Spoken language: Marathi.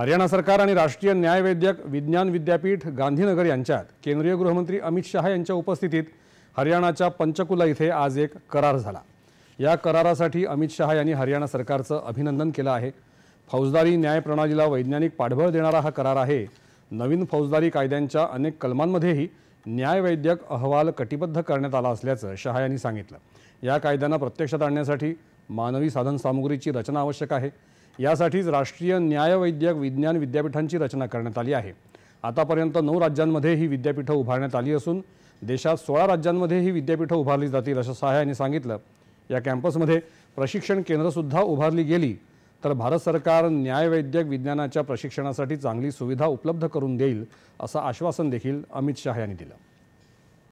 हरियाणा सरकार आणि राष्ट्रीय न्यायवैद्यक विज्ञान विद्यापीठ गांधीनगर यांच्यात केंद्रीय गृहमंत्री अमित शहा यांच्या उपस्थितीत हरियाणाच्या पंचकुला इथे आज एक करार झाला या करारासाठी अमित शहा यांनी हरियाणा सरकारचं अभिनंदन केलं आहे फौजदारी न्याय प्रणालीला वैज्ञानिक पाठबळ देणारा हा करार आहे नवीन फौजदारी कायद्यांच्या अनेक कलमांमध्येही न्यायवैद्यक अहवाल कटिबद्ध करण्यात आला असल्याचं शहा यांनी सांगितलं या कायद्यांना प्रत्यक्षात आणण्यासाठी मानवी साधनसामुग्रीची रचना आवश्यक आहे यासाठीच राष्ट्रीय न्यायवैद्यक विज्ञान विद्यापीठांची रचना करण्यात आली आहे आतापर्यंत नऊ राज्यांमध्ये ही विद्यापीठं उभारण्यात आली असून देशात सोळा राज्यांमध्ये ही विद्यापीठं उभारली जातील असं शहा यांनी सांगितलं या कॅम्पसमध्ये प्रशिक्षण केंद्रसुद्धा उभारली गेली तर भारत सरकार न्यायवैद्यक विज्ञानाच्या प्रशिक्षणासाठी चांगली सुविधा उपलब्ध करून देईल असं आश्वासन देखील अमित शहा यांनी दिलं